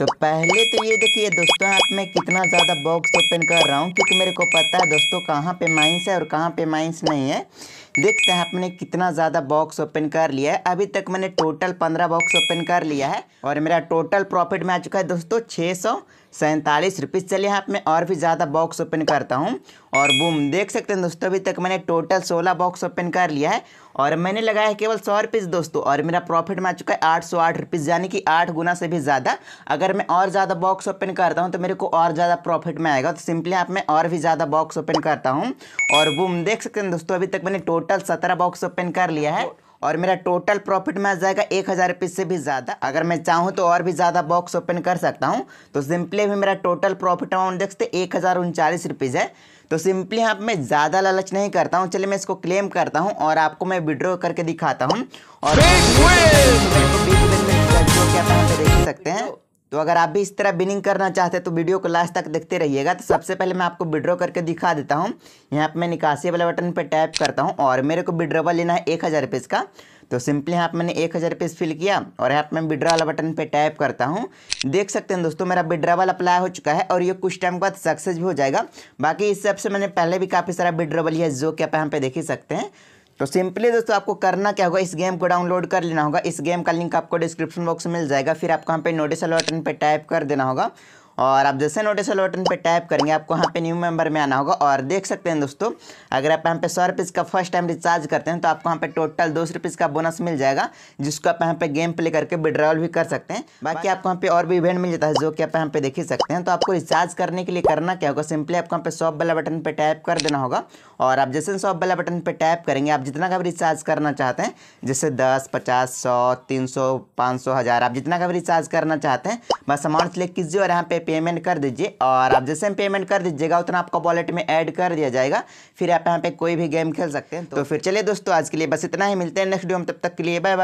तो पहले तो ये देखिए दोस्तों आप मैं कितना ज़्यादा बॉक्स ओपन कर रहा हूँ क्योंकि मेरे को पता है दोस्तों कहाँ पे माइंस है और कहाँ पे माइंस नहीं है देख सकते हैं आपने कितना ज़्यादा बॉक्स ओपन कर लिया है अभी तक मैंने टोटल पंद्रह बॉक्स ओपन कर लिया है और मेरा टोटल प्रॉफिट में आ चुका है दोस्तों छः सौ सैंतालीस रुपीज़ चलिए आप मैं और भी ज़्यादा बॉक्स ओपन करता हूँ और बूम देख सकते हैं दोस्तों अभी तक मैंने टोटल सोलह बॉक्स ओपन कर लिया है और मैंने लगाया है केवल सौ रुपीज़ दोस्तों और मेरा प्रॉफिट में आ चुका है आठ सौ आठ रुपीज़ यानी कि आठ गुना से भी ज़्यादा अगर मैं और ज़्यादा बॉक्स ओपन करता हूँ तो मेरे को और ज़्यादा प्रॉफिट में आएगा तो सिंपली आप मैं और भी ज़्यादा बॉक्स ओपन करता हूँ और बूम देख सकते हैं दोस्तों अभी तक मैंने टोटल टोटल सत्रह बॉक्स ओपन कर लिया है और मेरा टोटल प्रॉफिट में आ जाएगा एक हज़ार रुपये से भी ज़्यादा अगर मैं चाहूँ तो और भी ज़्यादा बॉक्स ओपन कर सकता हूँ तो सिंपली भी मेरा टोटल प्रॉफिट अमाउंट देखते एक हज़ार उनचालीस रुपीज़ है तो सिंपली आप मैं ज़्यादा लालच नहीं करता हूँ चलिए मैं इसको क्लेम करता हूँ और आपको मैं विड्रॉ करके दिखाता हूँ और तो अगर आप भी इस तरह बिनिंग करना चाहते हैं तो वीडियो को लास्ट तक देखते रहिएगा तो सबसे पहले मैं आपको विड्रॉ करके दिखा देता हूँ यहाँ पर मैं निकासी वाले बटन पर टैप करता हूँ और मेरे को विड्रॉवल लेना है एक हज़ार रुपीज़ का तो सिंपली यहाँ पर मैंने एक हज़ार रुपीज़ फिल किया और यहाँ पर मैं विड्रा वाला बटन पर टैप करता हूँ देख सकते हैं दोस्तों मेरा विड्रावल अप्लाई हो चुका है और ये कुछ टाइम के बाद सक्सेस भी हो जाएगा बाकी इस सबसे मैंने पहले भी काफ़ी सारा विड्रावल लिया जो कि आप यहाँ पे देख ही सकते हैं तो सिंपली दोस्तों आपको करना क्या होगा इस गेम को डाउनलोड कर लेना होगा इस गेम का लिंक आपको डिस्क्रिप्शन बॉक्स में मिल जाएगा फिर आपको यहाँ पे नोटिस अलर्टन पे टाइप कर देना होगा और आप जैसे नोटिस वाले बटन पे टैप करेंगे आपको यहाँ पे न्यू मेंबर में आना होगा और देख सकते हैं दोस्तों अगर आप यहाँ पे सौ रुपीज़ का फर्स्ट टाइम रिचार्ज करते हैं तो आपको यहाँ पे टोटल दो सौ का बोनस मिल जाएगा जिसको आप यहाँ पे गेम प्ले करके विड्रॉल भी कर सकते हैं बाकी आपको यहाँ पे और भी इवेंट मिल जाता है जो कि आप यहाँ पे देख ही सकते हैं तो आपको रिचार्ज करने के लिए करना क्या होगा सिंपली आपको यहाँ पे शॉप वाला बटन पर टैप कर देना होगा और आप जैसे शॉप वाला बटन पर टैप करेंगे आप जितना का भी रिचार्ज करना चाहते हैं जैसे दस पचास सौ तीन सौ पाँच सौ हज़ार आप जितना का भी रिचार्ज करना चाहते हैं बस अमाउंट सेलेक्ट कीजिए और यहाँ पे पेमेंट कर दीजिए और आप जैसे हम पेमेंट कर दीजिएगा उतना आपका वॉलेट में ऐड कर दिया जाएगा फिर आप यहाँ पे कोई भी गेम खेल सकते हैं तो फिर चलिए दोस्तों आज के लिए बस इतना ही मिलते हैं नेक्स्ट वीडियो में तब तक के लिए बाय बाय